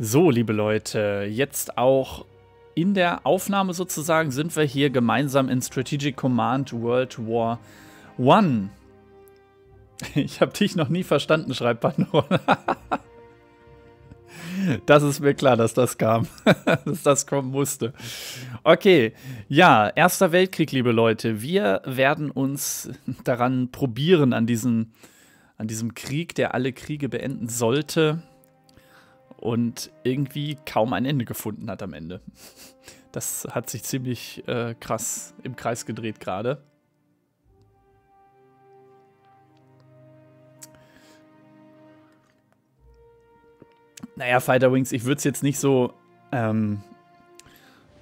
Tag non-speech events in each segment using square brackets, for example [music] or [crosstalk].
So, liebe Leute, jetzt auch in der Aufnahme sozusagen sind wir hier gemeinsam in Strategic Command World War One. [laughs] Ich habe dich noch nie verstanden, schreibt Pandora. [laughs] Das ist mir klar, dass das kam, [laughs] dass das kommen musste. Okay, ja, Erster Weltkrieg, liebe Leute. Wir werden uns daran probieren, an diesem, an diesem Krieg, der alle Kriege beenden sollte und irgendwie kaum ein Ende gefunden hat am Ende. [laughs] Das hat sich ziemlich äh, krass im Kreis gedreht gerade. Naja, Fighter Wings, ich würde es jetzt nicht so ähm,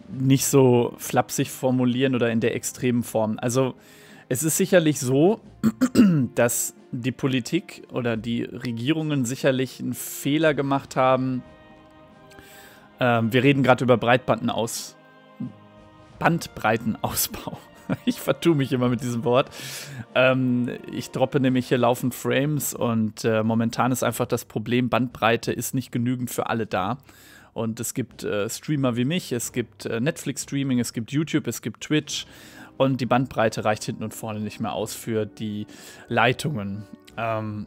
nicht so flapsig formulieren oder in der extremen Form. Also es ist sicherlich so, [clears throat] dass die Politik oder die Regierungen sicherlich einen Fehler gemacht haben. Ähm, wir reden gerade über Breitbandenaus Bandbreitenausbau. [laughs] Ich vertue mich immer mit diesem Wort. Ähm, ich droppe nämlich hier laufend Frames und äh, momentan ist einfach das Problem, Bandbreite ist nicht genügend für alle da. Und es gibt äh, Streamer wie mich, es gibt äh, Netflix-Streaming, es gibt YouTube, es gibt Twitch und die Bandbreite reicht hinten und vorne nicht mehr aus für die Leitungen, ähm,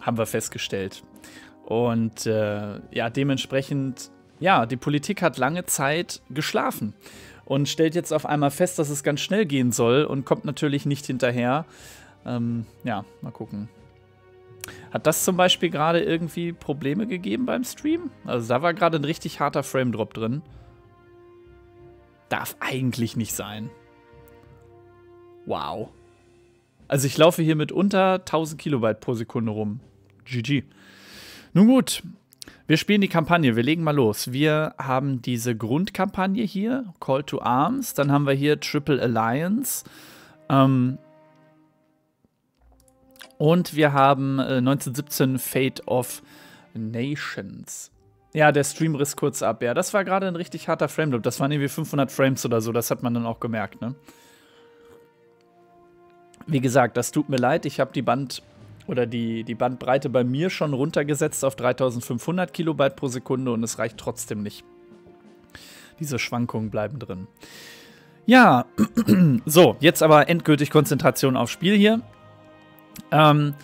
haben wir festgestellt. Und äh, ja, dementsprechend, ja, die Politik hat lange Zeit geschlafen und stellt jetzt auf einmal fest, dass es ganz schnell gehen soll und kommt natürlich nicht hinterher. Ähm, ja, mal gucken. Hat das zum Beispiel gerade irgendwie Probleme gegeben beim Stream? Also da war gerade ein richtig harter Frame Drop drin. Darf eigentlich nicht sein. Wow. Also ich laufe hier mit unter 1000 Kilobyte pro Sekunde rum. GG. Nun gut, wir spielen die Kampagne. Wir legen mal los. Wir haben diese Grundkampagne hier, Call to Arms. Dann haben wir hier Triple Alliance. Ähm und wir haben äh, 1917 Fate of Nations. Ja, der Stream riss kurz ab. Ja, das war gerade ein richtig harter Frame-Loop. Das waren irgendwie 500 Frames oder so. Das hat man dann auch gemerkt, ne? Wie gesagt, das tut mir leid. Ich habe die Band oder die, die Bandbreite bei mir schon runtergesetzt auf 3500 Kilobyte pro Sekunde und es reicht trotzdem nicht. Diese Schwankungen bleiben drin. Ja, [clears throat] so, jetzt aber endgültig Konzentration aufs Spiel hier. Ähm,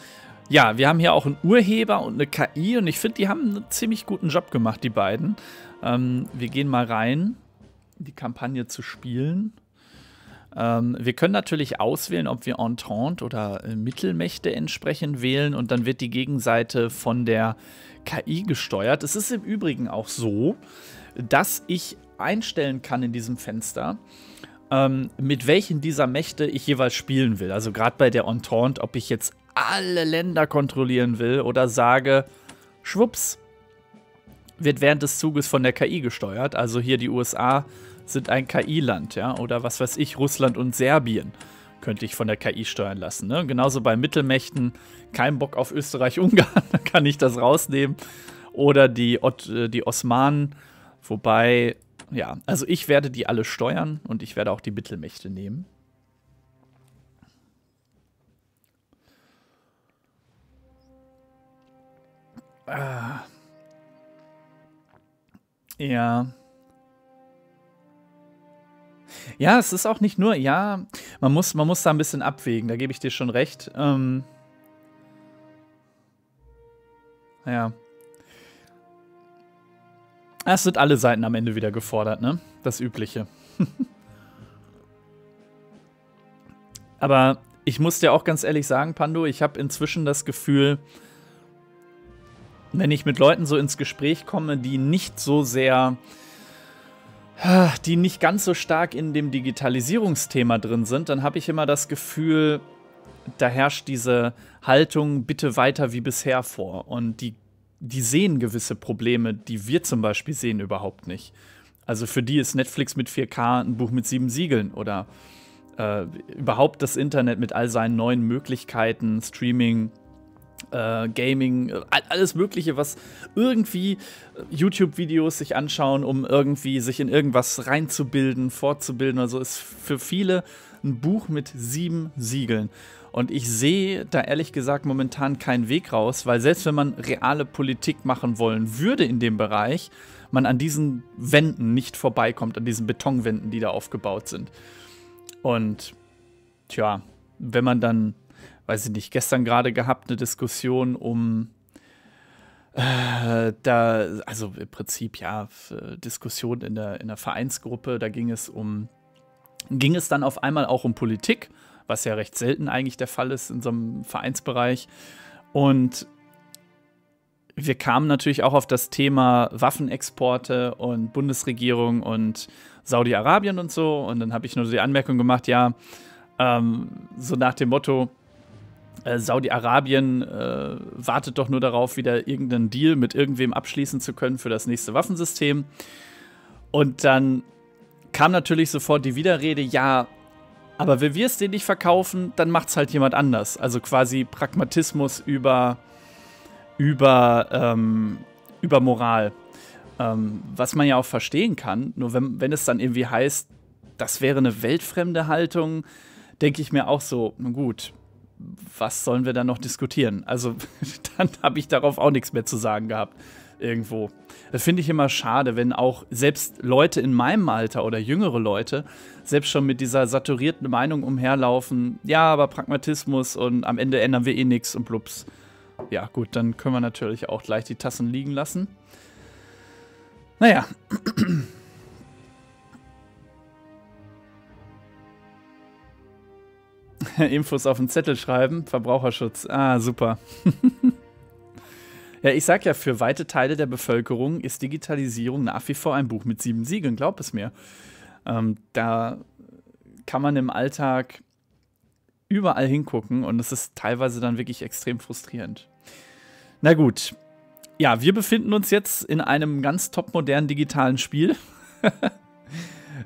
ja, wir haben hier auch einen Urheber und eine KI und ich finde, die haben einen ziemlich guten Job gemacht, die beiden. Ähm, wir gehen mal rein, die Kampagne zu spielen. Ähm, wir können natürlich auswählen, ob wir Entente oder äh, Mittelmächte entsprechend wählen und dann wird die Gegenseite von der KI gesteuert. Es ist im Übrigen auch so, dass ich einstellen kann in diesem Fenster, ähm, mit welchen dieser Mächte ich jeweils spielen will. Also gerade bei der Entente, ob ich jetzt alle Länder kontrollieren will oder sage, schwupps, wird während des Zuges von der KI gesteuert. Also hier die USA sind ein KI-Land, ja, oder was weiß ich, Russland und Serbien könnte ich von der KI steuern lassen. Ne? Genauso bei Mittelmächten, kein Bock auf Österreich-Ungarn, [laughs] da kann ich das rausnehmen. Oder die, Ot äh, die Osmanen, wobei, ja, also ich werde die alle steuern und ich werde auch die Mittelmächte nehmen. Ah. Ja. Ja, es ist auch nicht nur, ja, man muss, man muss da ein bisschen abwägen, da gebe ich dir schon recht. Ähm, ja. Ah, es sind alle Seiten am Ende wieder gefordert, ne? Das Übliche. [laughs] Aber ich muss dir auch ganz ehrlich sagen, Pando, ich habe inzwischen das Gefühl, wenn ich mit Leuten so ins Gespräch komme, die nicht so sehr die nicht ganz so stark in dem Digitalisierungsthema drin sind, dann habe ich immer das Gefühl, da herrscht diese Haltung bitte weiter wie bisher vor. Und die, die sehen gewisse Probleme, die wir zum Beispiel sehen überhaupt nicht. Also für die ist Netflix mit 4K ein Buch mit sieben Siegeln oder äh, überhaupt das Internet mit all seinen neuen Möglichkeiten, Streaming, äh, Gaming, äh, alles Mögliche, was irgendwie äh, YouTube-Videos sich anschauen, um irgendwie sich in irgendwas reinzubilden, fortzubilden. Also ist für viele ein Buch mit sieben Siegeln. Und ich sehe da ehrlich gesagt momentan keinen Weg raus, weil selbst wenn man reale Politik machen wollen würde in dem Bereich, man an diesen Wänden nicht vorbeikommt, an diesen Betonwänden, die da aufgebaut sind. Und tja, wenn man dann weiß ich nicht, gestern gerade gehabt, eine Diskussion um äh, da, also im Prinzip ja, Diskussion in der, in der Vereinsgruppe, da ging es um, ging es dann auf einmal auch um Politik, was ja recht selten eigentlich der Fall ist in so einem Vereinsbereich. Und wir kamen natürlich auch auf das Thema Waffenexporte und Bundesregierung und Saudi-Arabien und so. Und dann habe ich nur die Anmerkung gemacht, ja, ähm, so nach dem Motto, äh, Saudi-Arabien äh, wartet doch nur darauf, wieder irgendeinen Deal mit irgendwem abschließen zu können für das nächste Waffensystem. Und dann kam natürlich sofort die Widerrede, ja, aber wenn wir es denen nicht verkaufen, dann macht es halt jemand anders. Also quasi Pragmatismus über, über, ähm, über Moral. Ähm, was man ja auch verstehen kann, nur wenn, wenn es dann irgendwie heißt, das wäre eine weltfremde Haltung, denke ich mir auch so, gut, was sollen wir dann noch diskutieren? Also [laughs] dann habe ich darauf auch nichts mehr zu sagen gehabt. Irgendwo. Das finde ich immer schade, wenn auch selbst Leute in meinem Alter oder jüngere Leute selbst schon mit dieser saturierten Meinung umherlaufen, ja, aber Pragmatismus und am Ende ändern wir eh nichts und blups. Ja, gut, dann können wir natürlich auch gleich die Tassen liegen lassen. Naja. [laughs] Infos auf den Zettel schreiben. Verbraucherschutz. Ah, super. [laughs] ja, ich sag ja, für weite Teile der Bevölkerung ist Digitalisierung nach wie vor ein Buch mit sieben Siegeln, glaub es mir. Ähm, da kann man im Alltag überall hingucken und es ist teilweise dann wirklich extrem frustrierend. Na gut. Ja, wir befinden uns jetzt in einem ganz topmodernen digitalen Spiel. [laughs]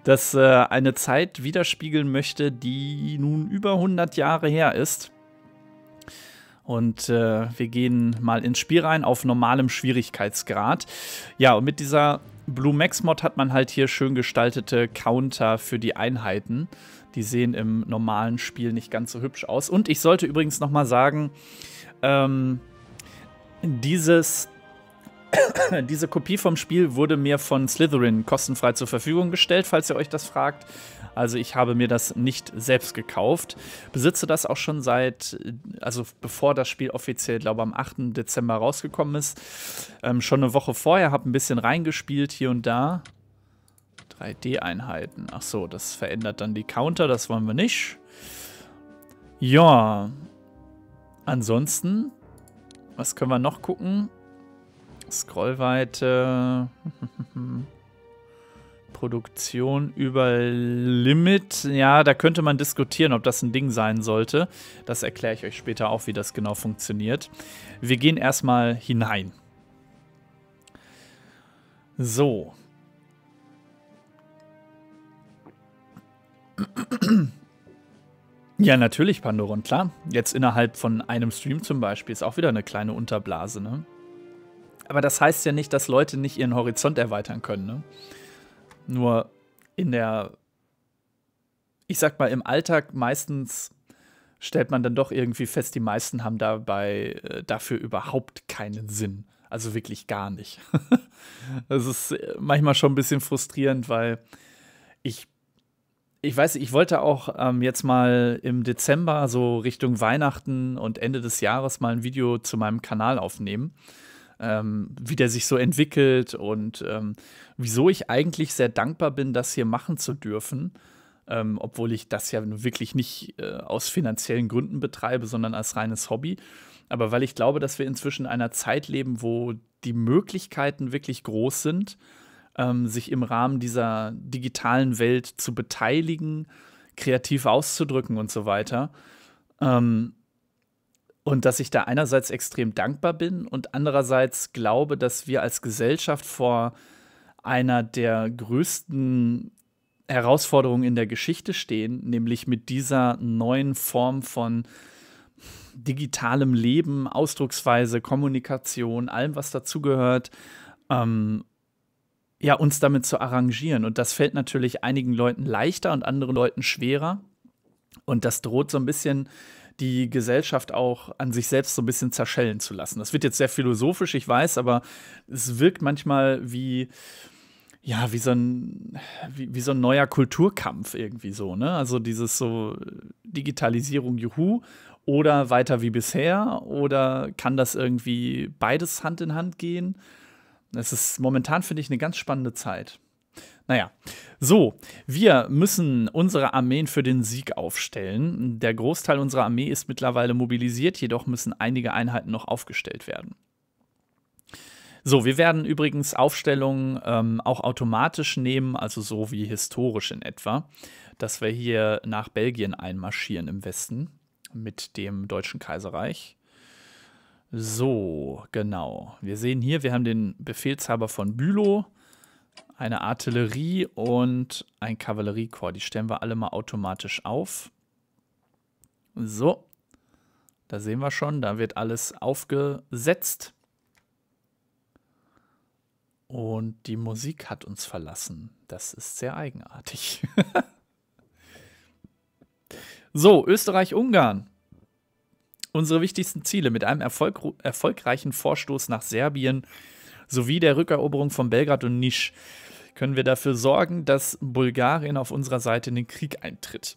das äh, eine Zeit widerspiegeln möchte, die nun über 100 Jahre her ist. Und äh, wir gehen mal ins Spiel rein auf normalem Schwierigkeitsgrad. Ja, und mit dieser Blue Max Mod hat man halt hier schön gestaltete Counter für die Einheiten. Die sehen im normalen Spiel nicht ganz so hübsch aus. Und ich sollte übrigens nochmal sagen, ähm, dieses [coughs] Diese Kopie vom Spiel wurde mir von Slytherin kostenfrei zur Verfügung gestellt, falls ihr euch das fragt. Also ich habe mir das nicht selbst gekauft, besitze das auch schon seit, also bevor das Spiel offiziell, glaube ich, am 8. Dezember rausgekommen ist. Ähm, schon eine Woche vorher, habe ein bisschen reingespielt hier und da. 3D-Einheiten. Ach so, das verändert dann die Counter, das wollen wir nicht. Ja. Ansonsten, was können wir noch gucken? Scrollweite. [laughs] Produktion über Limit. Ja, da könnte man diskutieren, ob das ein Ding sein sollte. Das erkläre ich euch später auch, wie das genau funktioniert. Wir gehen erstmal hinein. So. Ja, natürlich, Pandoron, klar. Jetzt innerhalb von einem Stream zum Beispiel ist auch wieder eine kleine Unterblase, ne? Aber das heißt ja nicht, dass Leute nicht ihren Horizont erweitern können. Ne? Nur in der, ich sag mal, im Alltag meistens stellt man dann doch irgendwie fest, die meisten haben dabei äh, dafür überhaupt keinen Sinn. Also wirklich gar nicht. [laughs] das ist äh, manchmal schon ein bisschen frustrierend, weil ich, ich weiß, ich wollte auch ähm, jetzt mal im Dezember so Richtung Weihnachten und Ende des Jahres mal ein Video zu meinem Kanal aufnehmen ähm, wie der sich so entwickelt und ähm, wieso ich eigentlich sehr dankbar bin, das hier machen zu dürfen. Ähm, obwohl ich das ja wirklich nicht äh, aus finanziellen Gründen betreibe, sondern als reines Hobby. Aber weil ich glaube, dass wir inzwischen in einer Zeit leben, wo die Möglichkeiten wirklich groß sind, ähm, sich im Rahmen dieser digitalen Welt zu beteiligen, kreativ auszudrücken und so weiter. Ähm, und dass ich da einerseits extrem dankbar bin und andererseits glaube, dass wir als Gesellschaft vor einer der größten Herausforderungen in der Geschichte stehen, nämlich mit dieser neuen Form von digitalem Leben, Ausdrucksweise, Kommunikation, allem, was dazugehört, ähm, ja, uns damit zu arrangieren. Und das fällt natürlich einigen Leuten leichter und anderen Leuten schwerer. Und das droht so ein bisschen die Gesellschaft auch an sich selbst so ein bisschen zerschellen zu lassen. Das wird jetzt sehr philosophisch, ich weiß, aber es wirkt manchmal wie ja, wie so ein, wie, wie, so ein neuer Kulturkampf irgendwie so, ne? Also dieses so Digitalisierung, juhu, oder weiter wie bisher, oder kann das irgendwie beides Hand in Hand gehen? Das ist momentan, finde ich, eine ganz spannende Zeit. Naja, so, wir müssen unsere Armeen für den Sieg aufstellen. Der Großteil unserer Armee ist mittlerweile mobilisiert, jedoch müssen einige Einheiten noch aufgestellt werden. So, wir werden übrigens Aufstellungen ähm, auch automatisch nehmen, also so wie historisch in etwa, dass wir hier nach Belgien einmarschieren im Westen mit dem Deutschen Kaiserreich. So, genau. Wir sehen hier, wir haben den Befehlshaber von Bülow eine Artillerie und ein Kavalleriekorps. Die stellen wir alle mal automatisch auf. So, da sehen wir schon, da wird alles aufgesetzt. Und die Musik hat uns verlassen. Das ist sehr eigenartig. [laughs] so, Österreich-Ungarn. Unsere wichtigsten Ziele mit einem erfolg erfolgreichen Vorstoß nach Serbien sowie der Rückeroberung von Belgrad und Nisch können wir dafür sorgen, dass Bulgarien auf unserer Seite in den Krieg eintritt.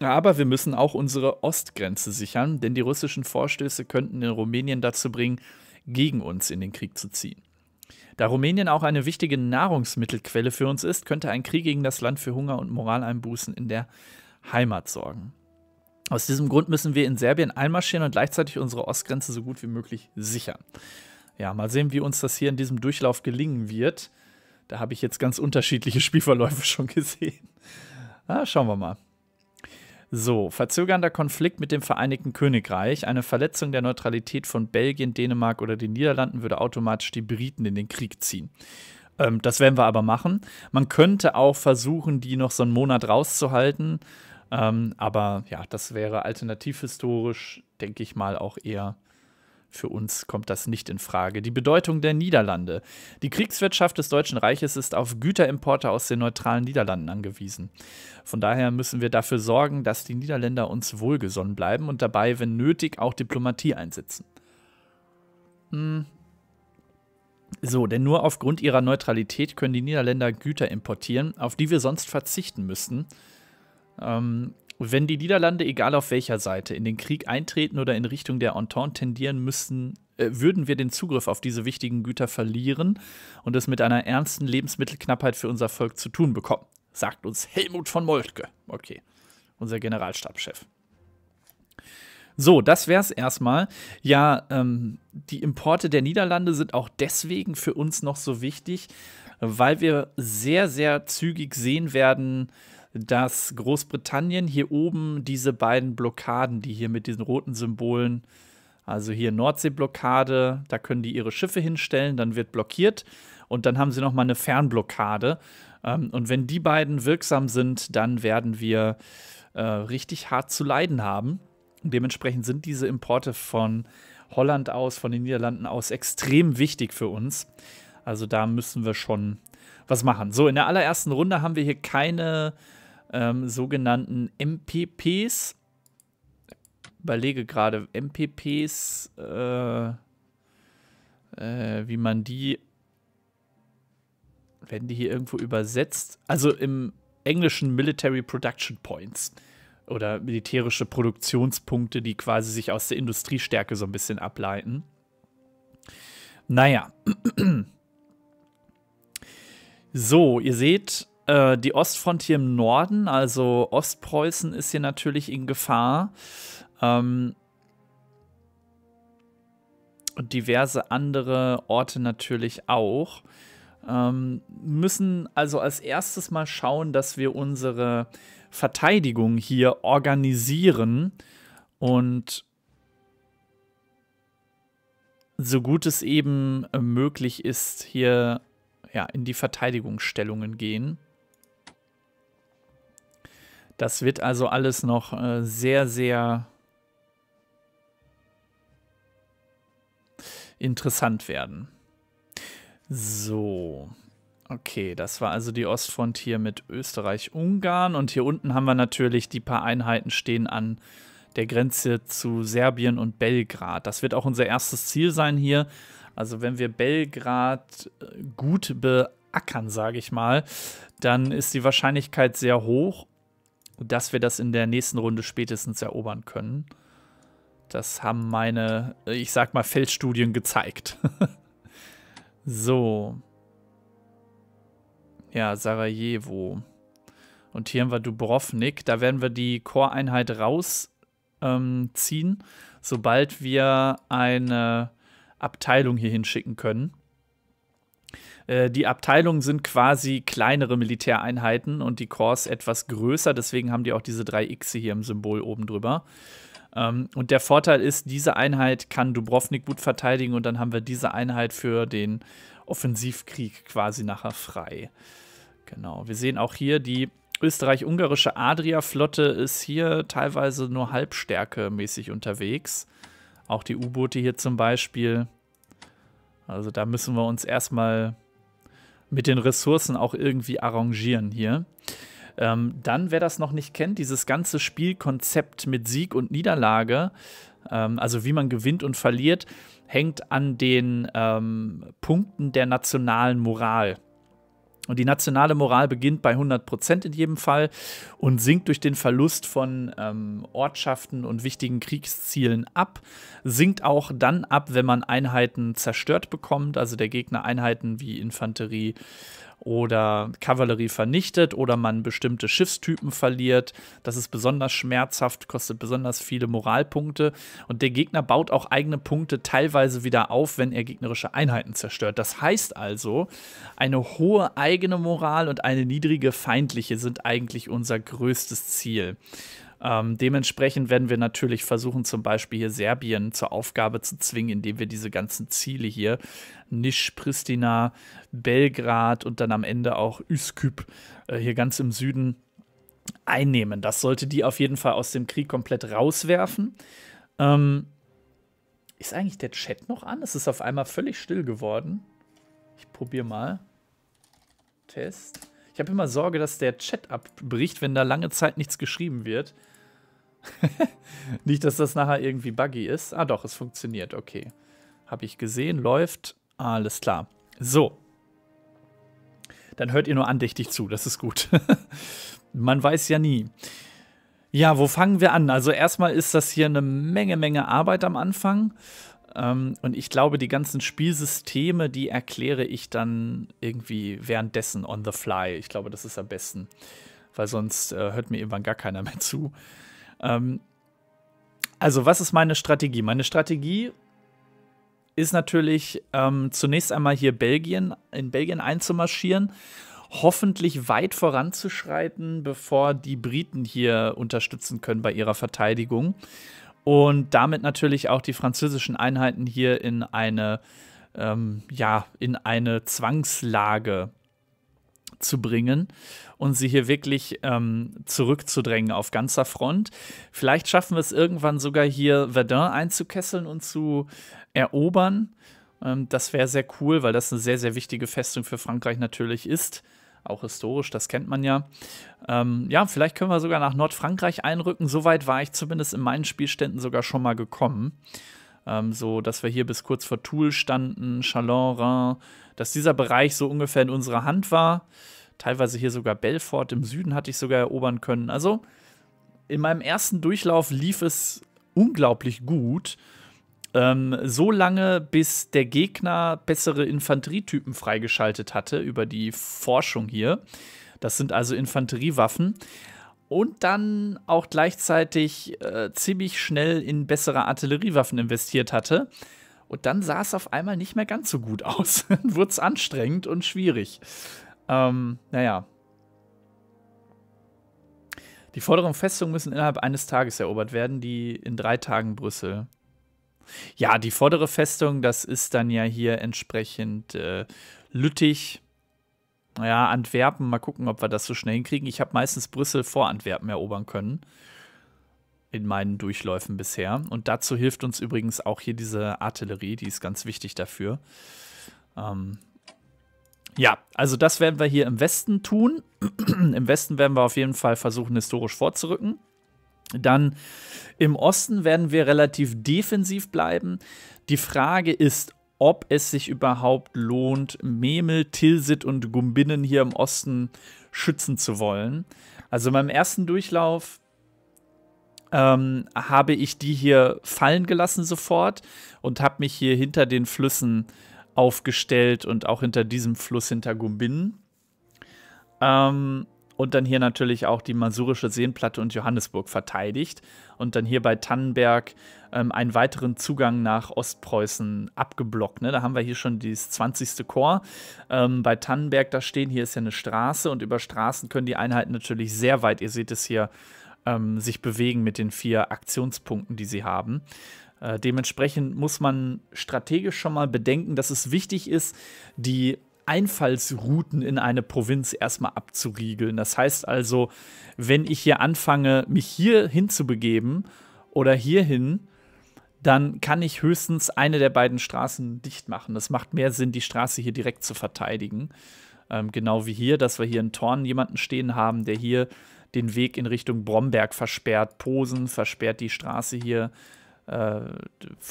Aber wir müssen auch unsere Ostgrenze sichern, denn die russischen Vorstöße könnten in Rumänien dazu bringen, gegen uns in den Krieg zu ziehen. Da Rumänien auch eine wichtige Nahrungsmittelquelle für uns ist, könnte ein Krieg gegen das Land für Hunger und Moraleinbußen in der Heimat sorgen. Aus diesem Grund müssen wir in Serbien einmarschieren und gleichzeitig unsere Ostgrenze so gut wie möglich sichern. Ja, mal sehen, wie uns das hier in diesem Durchlauf gelingen wird. Da habe ich jetzt ganz unterschiedliche [laughs] Spielverläufe schon gesehen. Ah, schauen wir mal. So, verzögernder Konflikt mit dem Vereinigten Königreich. Eine Verletzung der Neutralität von Belgien, Dänemark oder den Niederlanden würde automatisch die Briten in den Krieg ziehen. Ähm, das werden wir aber machen. Man könnte auch versuchen, die noch so einen Monat rauszuhalten. Ähm, aber ja, das wäre alternativhistorisch, denke ich mal, auch eher für uns kommt das nicht in Frage. Die Bedeutung der Niederlande. Die Kriegswirtschaft des Deutschen Reiches ist auf Güterimporte aus den neutralen Niederlanden angewiesen. Von daher müssen wir dafür sorgen, dass die Niederländer uns wohlgesonnen bleiben und dabei, wenn nötig, auch Diplomatie einsetzen. Hm. So, denn nur aufgrund ihrer Neutralität können die Niederländer Güter importieren, auf die wir sonst verzichten müssten. Ähm, wenn die Niederlande, egal auf welcher Seite, in den Krieg eintreten oder in Richtung der Entente tendieren müssen, äh, würden wir den Zugriff auf diese wichtigen Güter verlieren und es mit einer ernsten Lebensmittelknappheit für unser Volk zu tun bekommen, sagt uns Helmut von Moltke. Okay, unser Generalstabschef. So, das wäre es erstmal. Ja, ähm, die Importe der Niederlande sind auch deswegen für uns noch so wichtig, weil wir sehr, sehr zügig sehen werden, dass Großbritannien hier oben diese beiden Blockaden, die hier mit diesen roten Symbolen, also hier Nordseeblockade, da können die ihre Schiffe hinstellen, dann wird blockiert und dann haben sie noch mal eine Fernblockade. Ähm, und wenn die beiden wirksam sind, dann werden wir äh, richtig hart zu leiden haben. Dementsprechend sind diese Importe von Holland aus, von den Niederlanden aus extrem wichtig für uns. Also da müssen wir schon was machen. So, in der allerersten Runde haben wir hier keine ähm, sogenannten MPPs. Überlege gerade, MPPs, äh, äh, wie man die, werden die hier irgendwo übersetzt? Also im Englischen Military Production Points oder militärische Produktionspunkte, die quasi sich aus der Industriestärke so ein bisschen ableiten. Naja. [clears throat] so, ihr seht, äh, die Ostfront hier im Norden, also Ostpreußen, ist hier natürlich in Gefahr. Ähm, und diverse andere Orte natürlich auch. Ähm, müssen also als erstes mal schauen, dass wir unsere Verteidigung hier organisieren und so gut es eben möglich ist, hier ja, in die Verteidigungsstellungen gehen. Das wird also alles noch äh, sehr, sehr interessant werden. So. Okay, das war also die Ostfront hier mit Österreich-Ungarn. Und hier unten haben wir natürlich die paar Einheiten stehen an der Grenze zu Serbien und Belgrad. Das wird auch unser erstes Ziel sein hier. Also wenn wir Belgrad äh, gut beackern, sage ich mal, dann ist die Wahrscheinlichkeit sehr hoch, dass wir das in der nächsten Runde spätestens erobern können. Das haben meine, ich sag mal, Feldstudien gezeigt. [laughs] so. Ja, Sarajevo. Und hier haben wir Dubrovnik. Da werden wir die Choreinheit rausziehen, ähm, sobald wir eine Abteilung hier hinschicken können. Äh, die Abteilungen sind quasi kleinere Militäreinheiten und die Korps etwas größer, deswegen haben die auch diese drei X hier im Symbol oben drüber. Ähm, und der Vorteil ist, diese Einheit kann Dubrovnik gut verteidigen und dann haben wir diese Einheit für den Offensivkrieg quasi nachher frei. Genau, wir sehen auch hier die österreich-ungarische Adria-Flotte ist hier teilweise nur halbstärkemäßig unterwegs. Auch die U-Boote hier zum Beispiel. Also da müssen wir uns erstmal mit den Ressourcen auch irgendwie arrangieren hier. Ähm, dann, wer das noch nicht kennt, dieses ganze Spielkonzept mit Sieg und Niederlage, ähm, also wie man gewinnt und verliert, hängt an den ähm, Punkten der nationalen Moral. Und die nationale Moral beginnt bei 100 Prozent in jedem Fall und sinkt durch den Verlust von ähm, Ortschaften und wichtigen Kriegszielen ab. Sinkt auch dann ab, wenn man Einheiten zerstört bekommt, also der Gegner Einheiten wie Infanterie oder Kavallerie vernichtet oder man bestimmte Schiffstypen verliert. Das ist besonders schmerzhaft, kostet besonders viele Moralpunkte und der Gegner baut auch eigene Punkte teilweise wieder auf, wenn er gegnerische Einheiten zerstört. Das heißt also, eine hohe eigene Moral und eine niedrige feindliche sind eigentlich unser größtes Ziel. Ähm, dementsprechend werden wir natürlich versuchen, zum Beispiel hier Serbien zur Aufgabe zu zwingen, indem wir diese ganzen Ziele hier, Nisch, Pristina, Belgrad und dann am Ende auch Üsküp, äh, hier ganz im Süden, einnehmen. Das sollte die auf jeden Fall aus dem Krieg komplett rauswerfen. Ähm, ist eigentlich der Chat noch an? Es ist auf einmal völlig still geworden. Ich probiere mal. Test. Ich habe immer Sorge, dass der Chat abbricht, wenn da lange Zeit nichts geschrieben wird. [laughs] Nicht, dass das nachher irgendwie buggy ist. Ah doch, es funktioniert. Okay. Habe ich gesehen, läuft. Alles klar. So. Dann hört ihr nur andächtig zu, das ist gut. [laughs] Man weiß ja nie. Ja, wo fangen wir an? Also erstmal ist das hier eine Menge, Menge Arbeit am Anfang. Ähm, und ich glaube, die ganzen Spielsysteme, die erkläre ich dann irgendwie währenddessen on the fly. Ich glaube, das ist am besten. Weil sonst äh, hört mir irgendwann gar keiner mehr zu. Ähm, also, was ist meine Strategie? Meine Strategie ist natürlich ähm, zunächst einmal hier Belgien, in Belgien einzumarschieren, hoffentlich weit voranzuschreiten, bevor die Briten hier unterstützen können bei ihrer Verteidigung und damit natürlich auch die französischen Einheiten hier in eine, ähm, ja, in eine Zwangslage zu bringen und sie hier wirklich ähm, zurückzudrängen auf ganzer Front. Vielleicht schaffen wir es irgendwann sogar hier Verdun einzukesseln und zu erobern. Ähm, das wäre sehr cool, weil das eine sehr, sehr wichtige Festung für Frankreich natürlich ist auch historisch, das kennt man ja. Ähm, ja, vielleicht können wir sogar nach Nordfrankreich einrücken. Soweit war ich zumindest in meinen Spielständen sogar schon mal gekommen. Ähm, so, dass wir hier bis kurz vor Toul standen, Chalon, Rhin, dass dieser Bereich so ungefähr in unserer Hand war. Teilweise hier sogar Belfort im Süden hatte ich sogar erobern können. Also in meinem ersten Durchlauf lief es unglaublich gut. Ähm, so lange, bis der Gegner bessere Infanterietypen freigeschaltet hatte über die Forschung hier. Das sind also Infanteriewaffen und dann auch gleichzeitig äh, ziemlich schnell in bessere Artilleriewaffen investiert hatte. Und dann sah es auf einmal nicht mehr ganz so gut [laughs] aus. Wurde es anstrengend und schwierig. Ähm, naja. Die vorderen Festungen müssen innerhalb eines Tages erobert werden, die in drei Tagen Brüssel. Ja, die vordere Festung, das ist dann ja hier entsprechend äh, Lüttich ja, Antwerpen, mal gucken, ob wir das so schnell hinkriegen. Ich habe meistens Brüssel vor Antwerpen erobern können. In meinen Durchläufen bisher. Und dazu hilft uns übrigens auch hier diese Artillerie, die ist ganz wichtig dafür. Ähm, ja, also das werden wir hier im Westen tun. [clears throat] Im Westen werden wir auf jeden Fall versuchen, historisch vorzurücken. Dann im Osten werden wir relativ defensiv bleiben. Die Frage ist, ob es sich überhaupt lohnt, Memel, Tilsit und Gumbinnen hier im Osten schützen zu wollen. Also in meinem ersten Durchlauf ähm, habe ich die hier fallen gelassen sofort und habe mich hier hinter den Flüssen aufgestellt und auch hinter diesem Fluss hinter Gumbinnen. Ähm, und dann hier natürlich auch die masurische Seenplatte und Johannesburg verteidigt und dann hier bei Tannenberg ähm, einen weiteren Zugang nach Ostpreußen abgeblockt. Ne? Da haben wir hier schon das 20. Korps ähm, bei Tannenberg da stehen. Hier ist ja eine Straße und über Straßen können die Einheiten natürlich sehr weit, ihr seht es hier, ähm, sich bewegen mit den vier Aktionspunkten, die sie haben. Äh, dementsprechend muss man strategisch schon mal bedenken, dass es wichtig ist, die Einfallsrouten in eine Provinz erstmal abzuriegeln. Das heißt also, wenn ich hier anfange, mich hier hinzubegeben oder hierhin, dann kann ich höchstens eine der beiden Straßen dicht machen. Das macht mehr Sinn, die Straße hier direkt zu verteidigen. Ähm, genau wie hier, dass wir hier in Torn jemanden stehen haben, der hier den Weg in Richtung Bromberg versperrt. Posen versperrt die Straße hier äh,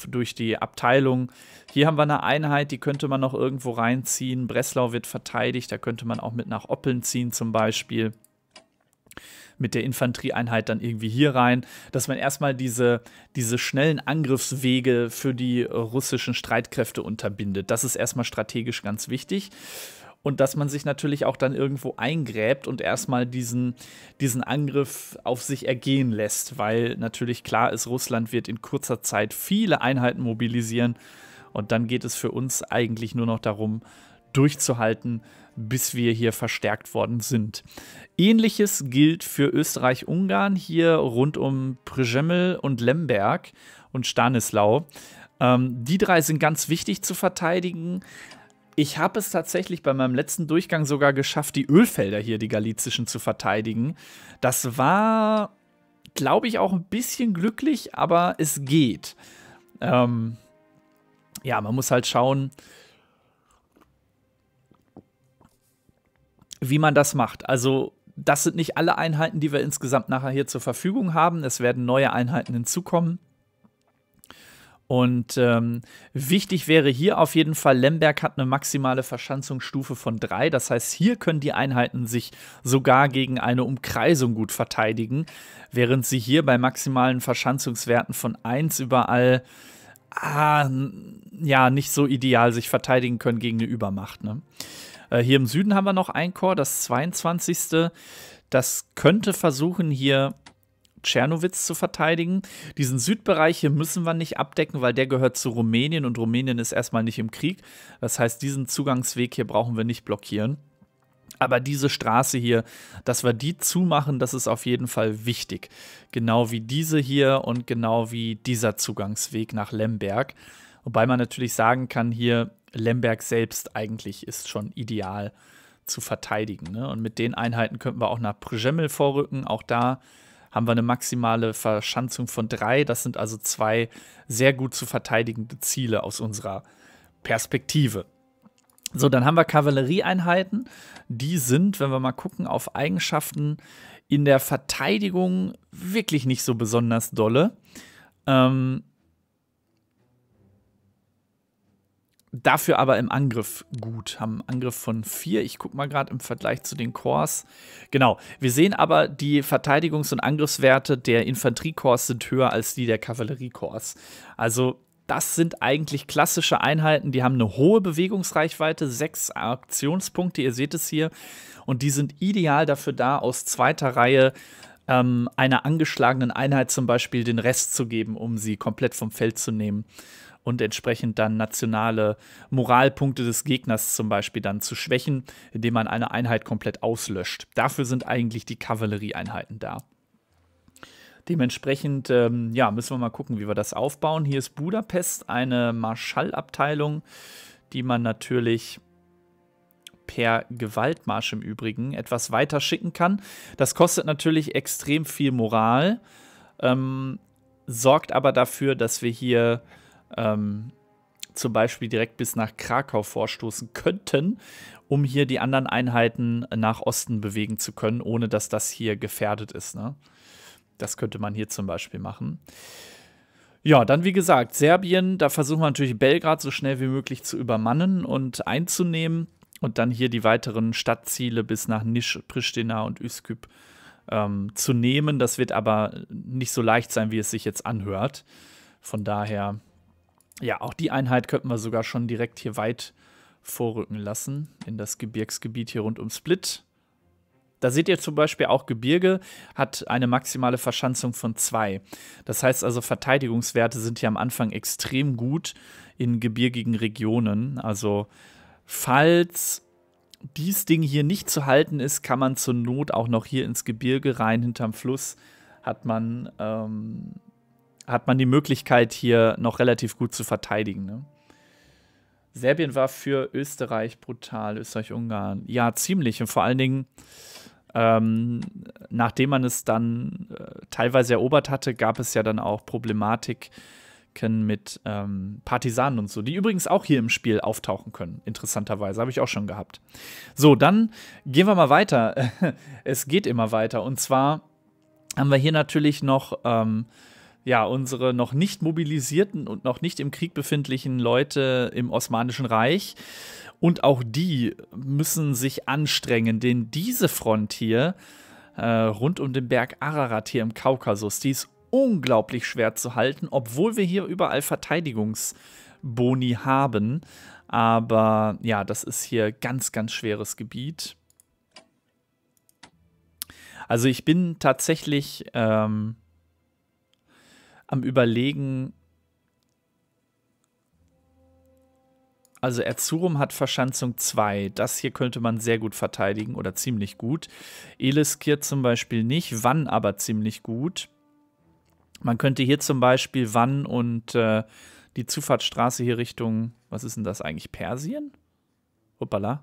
durch die Abteilung. Hier haben wir eine Einheit, die könnte man noch irgendwo reinziehen. Breslau wird verteidigt, da könnte man auch mit nach Oppeln ziehen zum Beispiel. Mit der Infanterieeinheit dann irgendwie hier rein, dass man erstmal diese, diese schnellen Angriffswege für die russischen Streitkräfte unterbindet. Das ist erstmal strategisch ganz wichtig und dass man sich natürlich auch dann irgendwo eingräbt und erstmal diesen, diesen Angriff auf sich ergehen lässt, weil natürlich klar ist, Russland wird in kurzer Zeit viele Einheiten mobilisieren und dann geht es für uns eigentlich nur noch darum, durchzuhalten, bis wir hier verstärkt worden sind. Ähnliches gilt für Österreich-Ungarn hier rund um Przemysl und Lemberg und Stanislau. Ähm, die drei sind ganz wichtig zu verteidigen. Ich habe es tatsächlich bei meinem letzten Durchgang sogar geschafft, die Ölfelder hier, die galizischen, zu verteidigen. Das war, glaube ich, auch ein bisschen glücklich, aber es geht. Ähm, ja, man muss halt schauen, wie man das macht. Also das sind nicht alle Einheiten, die wir insgesamt nachher hier zur Verfügung haben. Es werden neue Einheiten hinzukommen. Und ähm, wichtig wäre hier auf jeden Fall, Lemberg hat eine maximale Verschanzungsstufe von 3. Das heißt, hier können die Einheiten sich sogar gegen eine Umkreisung gut verteidigen, während sie hier bei maximalen Verschanzungswerten von 1 überall ah, ja, nicht so ideal sich verteidigen können gegen eine Übermacht. Ne? Äh, hier im Süden haben wir noch ein Korps, das 22. Das könnte versuchen, hier Tschernowitz zu verteidigen. Diesen Südbereich hier müssen wir nicht abdecken, weil der gehört zu Rumänien und Rumänien ist erstmal nicht im Krieg. Das heißt, diesen Zugangsweg hier brauchen wir nicht blockieren. Aber diese Straße hier, dass wir die zumachen, das ist auf jeden Fall wichtig. Genau wie diese hier und genau wie dieser Zugangsweg nach Lemberg. Wobei man natürlich sagen kann, hier Lemberg selbst eigentlich ist schon ideal zu verteidigen. Ne? Und mit den Einheiten könnten wir auch nach Przemel vorrücken. Auch da haben wir eine maximale Verschanzung von drei. Das sind also zwei sehr gut zu verteidigende Ziele aus unserer Perspektive. So, dann haben wir Kavallerieeinheiten. Die sind, wenn wir mal gucken, auf Eigenschaften in der Verteidigung wirklich nicht so besonders dolle. Ähm, Dafür aber im Angriff gut, haben einen Angriff von 4. Ich gucke mal gerade im Vergleich zu den Korps. Genau, wir sehen aber, die Verteidigungs- und Angriffswerte der Infanteriekorps sind höher als die der Kavalleriekorps. Also das sind eigentlich klassische Einheiten, die haben eine hohe Bewegungsreichweite, sechs Aktionspunkte, ihr seht es hier. Und die sind ideal dafür da, aus zweiter Reihe ähm, einer angeschlagenen Einheit zum Beispiel den Rest zu geben, um sie komplett vom Feld zu nehmen und entsprechend dann nationale Moralpunkte des Gegners zum Beispiel dann zu schwächen, indem man eine Einheit komplett auslöscht. Dafür sind eigentlich die Kavallerieeinheiten da. Dementsprechend, ähm, ja, müssen wir mal gucken, wie wir das aufbauen. Hier ist Budapest, eine Marschallabteilung, die man natürlich per Gewaltmarsch im Übrigen etwas weiter schicken kann. Das kostet natürlich extrem viel Moral, ähm, sorgt aber dafür, dass wir hier ähm, zum Beispiel direkt bis nach Krakau vorstoßen könnten, um hier die anderen Einheiten nach Osten bewegen zu können, ohne dass das hier gefährdet ist. Ne? Das könnte man hier zum Beispiel machen. Ja, dann wie gesagt, Serbien, da versuchen wir natürlich Belgrad so schnell wie möglich zu übermannen und einzunehmen und dann hier die weiteren Stadtziele bis nach Nisch, Pristina und Üsküp ähm, zu nehmen. Das wird aber nicht so leicht sein, wie es sich jetzt anhört. Von daher ja, auch die Einheit könnten wir sogar schon direkt hier weit vorrücken lassen, in das Gebirgsgebiet hier rund um Split. Da seht ihr zum Beispiel auch Gebirge hat eine maximale Verschanzung von zwei. Das heißt also, Verteidigungswerte sind hier am Anfang extrem gut in gebirgigen Regionen. Also, falls dies Ding hier nicht zu halten ist, kann man zur Not auch noch hier ins Gebirge rein hinterm Fluss. Hat man ähm, hat man die Möglichkeit, hier noch relativ gut zu verteidigen. Ne? Serbien war für Österreich brutal, Österreich-Ungarn. Ja, ziemlich. Und vor allen Dingen, ähm, nachdem man es dann äh, teilweise erobert hatte, gab es ja dann auch Problematiken mit ähm, Partisanen und so, die übrigens auch hier im Spiel auftauchen können. Interessanterweise habe ich auch schon gehabt. So, dann gehen wir mal weiter. [laughs] es geht immer weiter. Und zwar haben wir hier natürlich noch. Ähm, ja, unsere noch nicht mobilisierten und noch nicht im Krieg befindlichen Leute im Osmanischen Reich. Und auch die müssen sich anstrengen, denn diese Front hier äh, rund um den Berg Ararat hier im Kaukasus, die ist unglaublich schwer zu halten, obwohl wir hier überall Verteidigungsboni haben. Aber ja, das ist hier ganz, ganz schweres Gebiet. Also ich bin tatsächlich ähm, am Überlegen. Also Erzurum hat Verschanzung 2. Das hier könnte man sehr gut verteidigen oder ziemlich gut. Eliskir zum Beispiel nicht, Wann aber ziemlich gut. Man könnte hier zum Beispiel Wann und äh, die Zufahrtsstraße hier Richtung, was ist denn das eigentlich, Persien? Hoppala.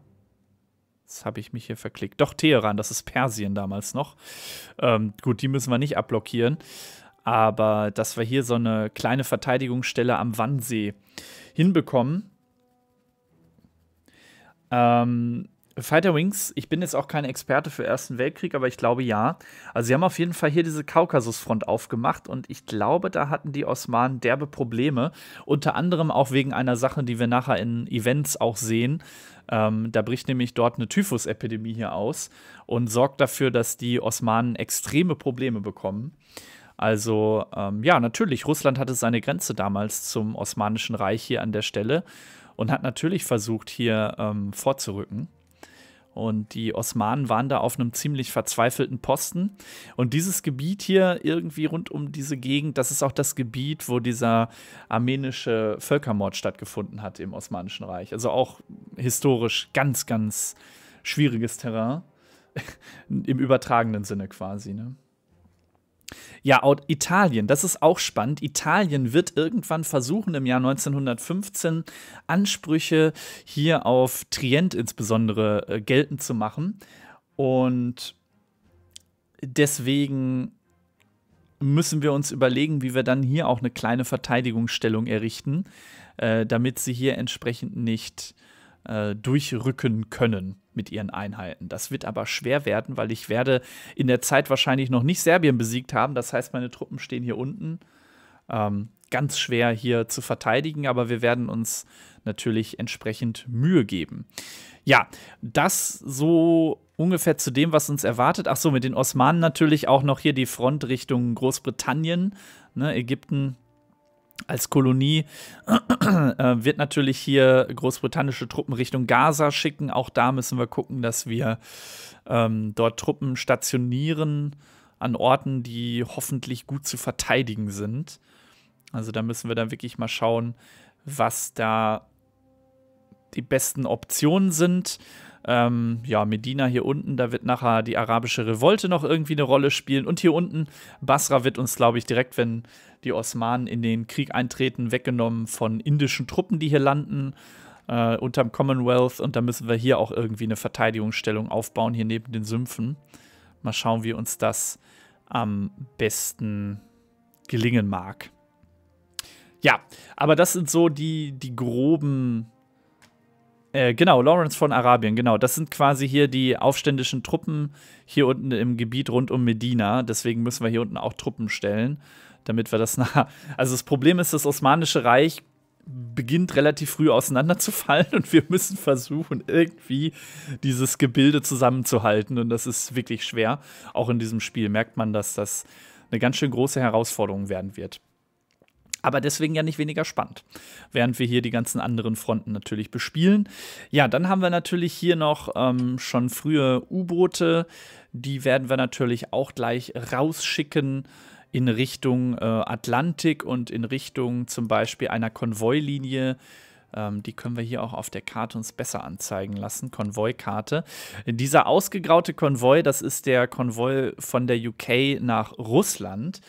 Jetzt habe ich mich hier verklickt. Doch, Teheran, das ist Persien damals noch. Ähm, gut, die müssen wir nicht abblockieren aber dass wir hier so eine kleine Verteidigungsstelle am Wannsee hinbekommen. Ähm, Fighter Wings, ich bin jetzt auch kein Experte für Ersten Weltkrieg, aber ich glaube ja. Also sie haben auf jeden Fall hier diese Kaukasusfront aufgemacht und ich glaube, da hatten die Osmanen derbe Probleme. Unter anderem auch wegen einer Sache, die wir nachher in Events auch sehen. Ähm, da bricht nämlich dort eine Typhusepidemie hier aus und sorgt dafür, dass die Osmanen extreme Probleme bekommen. Also ähm, ja, natürlich, Russland hatte seine Grenze damals zum Osmanischen Reich hier an der Stelle und hat natürlich versucht, hier ähm, vorzurücken. Und die Osmanen waren da auf einem ziemlich verzweifelten Posten. Und dieses Gebiet hier irgendwie rund um diese Gegend, das ist auch das Gebiet, wo dieser armenische Völkermord stattgefunden hat im Osmanischen Reich. Also auch historisch ganz, ganz schwieriges Terrain. [laughs] Im übertragenen Sinne quasi. Ne? Ja, Italien, das ist auch spannend. Italien wird irgendwann versuchen, im Jahr 1915 Ansprüche hier auf Trient insbesondere äh, geltend zu machen. Und deswegen müssen wir uns überlegen, wie wir dann hier auch eine kleine Verteidigungsstellung errichten, äh, damit sie hier entsprechend nicht äh, durchrücken können mit ihren Einheiten. Das wird aber schwer werden, weil ich werde in der Zeit wahrscheinlich noch nicht Serbien besiegt haben. Das heißt, meine Truppen stehen hier unten. Ähm, ganz schwer hier zu verteidigen, aber wir werden uns natürlich entsprechend Mühe geben. Ja, das so ungefähr zu dem, was uns erwartet. Ach so, mit den Osmanen natürlich auch noch hier die Front Richtung Großbritannien, ne, Ägypten als Kolonie äh, wird natürlich hier großbritannische Truppen Richtung Gaza schicken. Auch da müssen wir gucken, dass wir ähm, dort Truppen stationieren an Orten, die hoffentlich gut zu verteidigen sind. Also da müssen wir dann wirklich mal schauen, was da die besten Optionen sind. Ähm, ja, Medina hier unten, da wird nachher die arabische Revolte noch irgendwie eine Rolle spielen. Und hier unten, Basra wird uns, glaube ich, direkt, wenn die Osmanen in den Krieg eintreten, weggenommen von indischen Truppen, die hier landen, äh, unterm Commonwealth. Und da müssen wir hier auch irgendwie eine Verteidigungsstellung aufbauen, hier neben den Sümpfen. Mal schauen, wie uns das am besten gelingen mag. Ja, aber das sind so die, die groben äh, genau, Lawrence von Arabien, genau. Das sind quasi hier die aufständischen Truppen hier unten im Gebiet rund um Medina. Deswegen müssen wir hier unten auch Truppen stellen, damit wir das [laughs] nach. Also das Problem ist, das Osmanische Reich beginnt relativ früh auseinanderzufallen [laughs] und wir müssen versuchen, irgendwie dieses Gebilde zusammenzuhalten. Und das ist wirklich schwer. Auch in diesem Spiel merkt man, dass das eine ganz schön große Herausforderung werden wird aber deswegen ja nicht weniger spannend, während wir hier die ganzen anderen Fronten natürlich bespielen. Ja, dann haben wir natürlich hier noch ähm, schon frühe U-Boote. Die werden wir natürlich auch gleich rausschicken in Richtung äh, Atlantik und in Richtung zum Beispiel einer Konvoilinie. Ähm, die können wir hier auch auf der Karte uns besser anzeigen lassen. Konvoikarte. Dieser ausgegraute Konvoi, das ist der Konvoi von der UK nach Russland.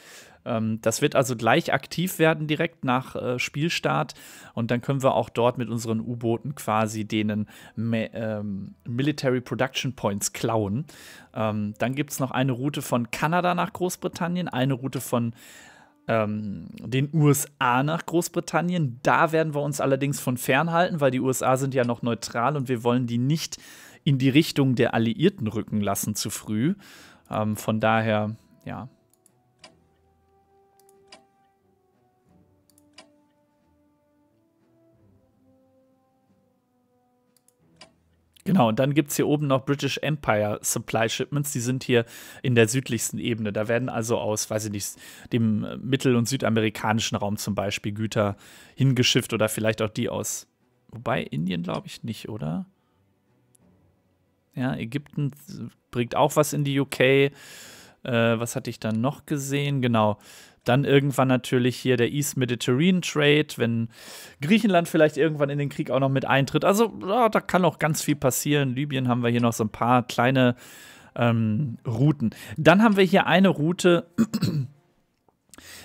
Ähm, das wird also gleich aktiv werden direkt nach äh, Spielstart und dann können wir auch dort mit unseren U-Booten quasi denen ähm, Military Production Points klauen. Ähm, dann gibt es noch eine Route von Kanada nach Großbritannien, eine Route von ähm, den USA nach Großbritannien. Da werden wir uns allerdings von fernhalten, weil die USA sind ja noch neutral und wir wollen die nicht in die Richtung der Alliierten rücken lassen zu früh. Ähm, von daher, ja, Genau, und dann gibt es hier oben noch British Empire Supply Shipments, die sind hier in der südlichsten Ebene. Da werden also aus, weiß ich nicht, dem mittel- und südamerikanischen Raum zum Beispiel Güter hingeschifft oder vielleicht auch die aus, wobei Indien glaube ich nicht, oder? Ja, Ägypten bringt auch was in die UK. Äh, was hatte ich dann noch gesehen? Genau. Dann irgendwann natürlich hier der East Mediterranean Trade, wenn Griechenland vielleicht irgendwann in den Krieg auch noch mit eintritt. Also ja, da kann auch ganz viel passieren. Libyen haben wir hier noch so ein paar kleine ähm, Routen. Dann haben wir hier eine Route. [clears throat]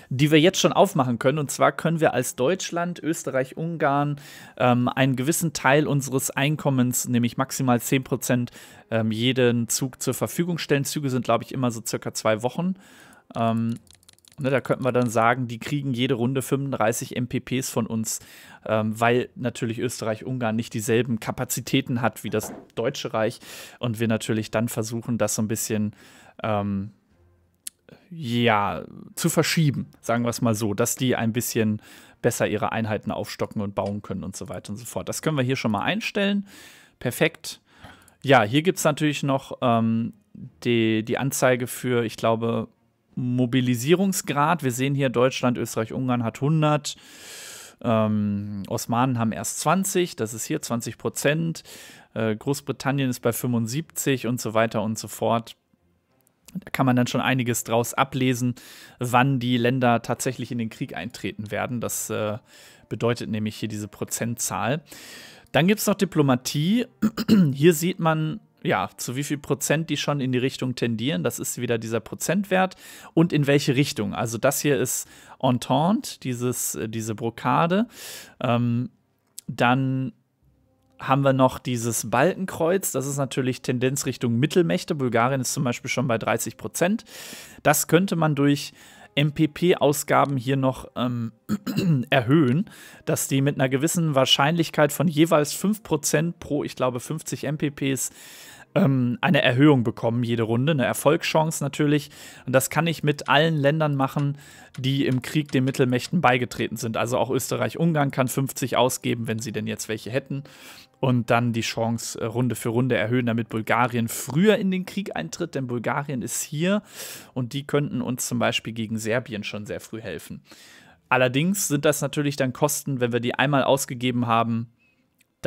die wir jetzt schon aufmachen können. Und zwar können wir als Deutschland, Österreich, Ungarn ähm, einen gewissen Teil unseres Einkommens, nämlich maximal 10 Prozent, ähm, jeden Zug zur Verfügung stellen. Züge sind, glaube ich, immer so circa zwei Wochen. Ähm, Ne, da könnten wir dann sagen, die kriegen jede Runde 35 MPPs von uns, ähm, weil natürlich Österreich-Ungarn nicht dieselben Kapazitäten hat wie das Deutsche Reich und wir natürlich dann versuchen, das so ein bisschen ähm, ja, zu verschieben, sagen wir es mal so, dass die ein bisschen besser ihre Einheiten aufstocken und bauen können und so weiter und so fort. Das können wir hier schon mal einstellen. Perfekt. Ja, hier gibt es natürlich noch ähm, die, die Anzeige für, ich glaube, Mobilisierungsgrad. Wir sehen hier, Deutschland, Österreich, Ungarn hat 100. Ähm, Osmanen haben erst 20, das ist hier 20 Prozent. Äh, Großbritannien ist bei 75 und so weiter und so fort. Da kann man dann schon einiges draus ablesen, wann die Länder tatsächlich in den Krieg eintreten werden. Das äh, bedeutet nämlich hier diese Prozentzahl. Dann gibt es noch Diplomatie. Hier sieht man ja, zu wie viel Prozent die schon in die Richtung tendieren. Das ist wieder dieser Prozentwert und in welche Richtung. Also das hier ist Entente, dieses, äh, diese Brokade. Ähm, dann haben wir noch dieses Balkenkreuz. Das ist natürlich Tendenz Richtung Mittelmächte. Bulgarien ist zum Beispiel schon bei 30 Prozent. Das könnte man durch MPP-Ausgaben hier noch ähm, [clears throat] erhöhen, dass die mit einer gewissen Wahrscheinlichkeit von jeweils 5% pro, ich glaube, 50 MPPs ähm, eine Erhöhung bekommen jede Runde, eine Erfolgschance natürlich. Und das kann ich mit allen Ländern machen, die im Krieg den Mittelmächten beigetreten sind. Also auch Österreich-Ungarn kann 50 ausgeben, wenn sie denn jetzt welche hätten. Und dann die Chance äh, Runde für Runde erhöhen, damit Bulgarien früher in den Krieg eintritt, denn Bulgarien ist hier und die könnten uns zum Beispiel gegen Serbien schon sehr früh helfen. Allerdings sind das natürlich dann Kosten, wenn wir die einmal ausgegeben haben,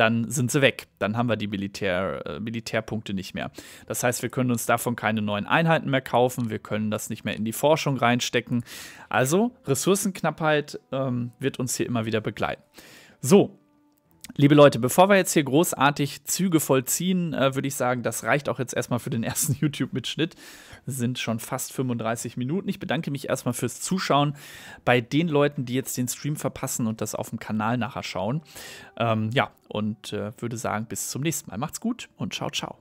dann sind sie weg. Dann haben wir die Militär, äh, Militärpunkte nicht mehr. Das heißt, wir können uns davon keine neuen Einheiten mehr kaufen, wir können das nicht mehr in die Forschung reinstecken. Also Ressourcenknappheit ähm, wird uns hier immer wieder begleiten. So, Liebe Leute, bevor wir jetzt hier großartig Züge vollziehen, äh, würde ich sagen, das reicht auch jetzt erstmal für den [laughs] ersten YouTube-Mitschnitt. Sind schon fast 35 Minuten. Ich bedanke mich erstmal fürs Zuschauen bei den Leuten, die jetzt den Stream verpassen und das auf dem Kanal nachher schauen. Ähm, ja, und äh, würde sagen, bis zum nächsten Mal. Macht's gut und ciao, ciao.